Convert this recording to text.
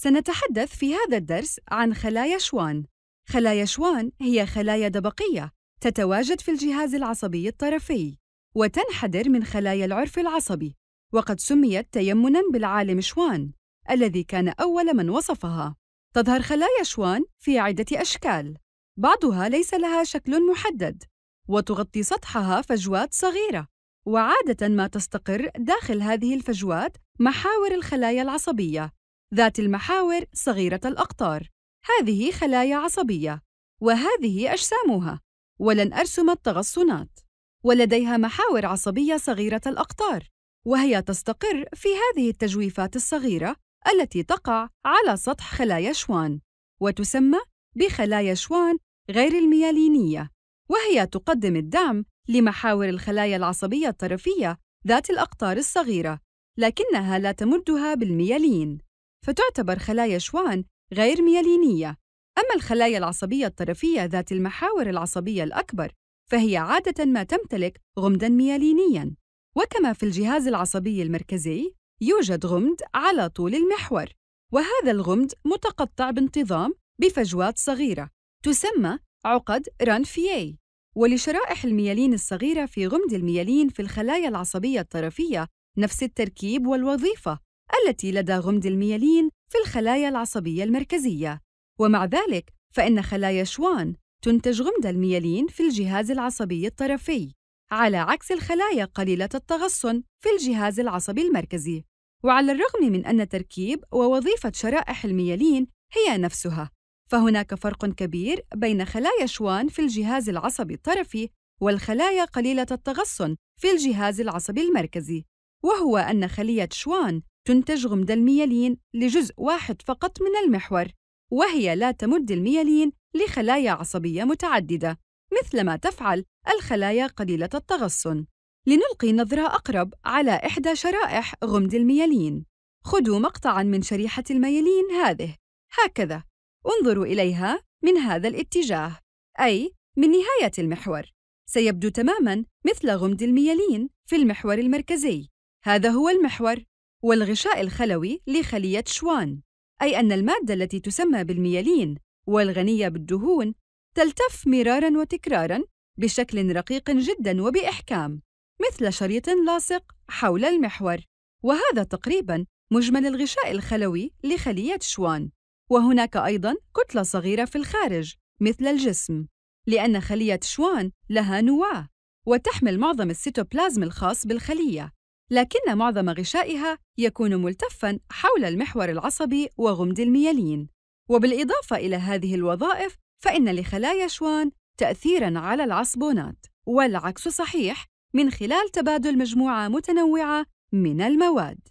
سنتحدث في هذا الدرس عن خلايا شوان. خلايا شوان هي خلايا دبقية تتواجد في الجهاز العصبي الطرفي، وتنحدر من خلايا العرف العصبي، وقد سميت تيمناً بالعالم شوان، الذي كان أول من وصفها. تظهر خلايا شوان في عدة أشكال، بعضها ليس لها شكل محدد، وتغطي سطحها فجوات صغيرة، وعادة ما تستقر داخل هذه الفجوات محاور الخلايا العصبية ذات المحاور صغيرة الأقطار هذه خلايا عصبية وهذه أجسامها ولن أرسم التغصنات ولديها محاور عصبية صغيرة الأقطار وهي تستقر في هذه التجويفات الصغيرة التي تقع على سطح خلايا شوان وتسمى بخلايا شوان غير الميالينية وهي تقدم الدعم لمحاور الخلايا العصبية الطرفية ذات الأقطار الصغيرة لكنها لا تمدها بالميالين فتعتبر خلايا شوان غير ميلينية أما الخلايا العصبية الطرفية ذات المحاور العصبية الأكبر فهي عادة ما تمتلك غمداً ميلينياً وكما في الجهاز العصبي المركزي يوجد غمد على طول المحور وهذا الغمد متقطع بانتظام بفجوات صغيرة تسمى عقد رانفيي ولشرائح الميالين الصغيرة في غمد الميالين في الخلايا العصبية الطرفية نفس التركيب والوظيفة التي لدى غمد الميالين في الخلايا العصبية المركزية ومع ذلك فإن خلايا شوان تنتج غمد الميالين في الجهاز العصبي الطرفي على عكس الخلايا قليلة التغصن في الجهاز العصبي المركزي وعلى الرغم من أن تركيب ووظيفة شرائح الميالين هي نفسها فهناك فرق كبير بين خلايا شوان في الجهاز العصبي الطرفي والخلايا قليلة التغصن في الجهاز العصبي المركزي وهو أن خلية شوان تنتج غمد الميالين لجزء واحد فقط من المحور وهي لا تمد الميالين لخلايا عصبية متعددة مثلما تفعل الخلايا قليلة التغصن لنلقي نظرة أقرب على إحدى شرائح غمد الميالين خذوا مقطعاً من شريحة الميالين هذه هكذا انظروا إليها من هذا الاتجاه أي من نهاية المحور سيبدو تماماً مثل غمد الميالين في المحور المركزي هذا هو المحور والغشاء الخلوي لخلية شوان أي أن المادة التي تسمى بالميالين والغنية بالدهون تلتف مرارا وتكرارا بشكل رقيق جدا وبإحكام مثل شريط لاصق حول المحور وهذا تقريبا مجمل الغشاء الخلوي لخلية شوان وهناك أيضا كتلة صغيرة في الخارج مثل الجسم لأن خلية شوان لها نواة وتحمل معظم السيتوبلازم الخاص بالخلية لكن معظم غشائها يكون ملتفاً حول المحور العصبي وغمد الميلين وبالإضافة إلى هذه الوظائف فإن لخلايا شوان تأثيراً على العصبونات والعكس صحيح من خلال تبادل مجموعة متنوعة من المواد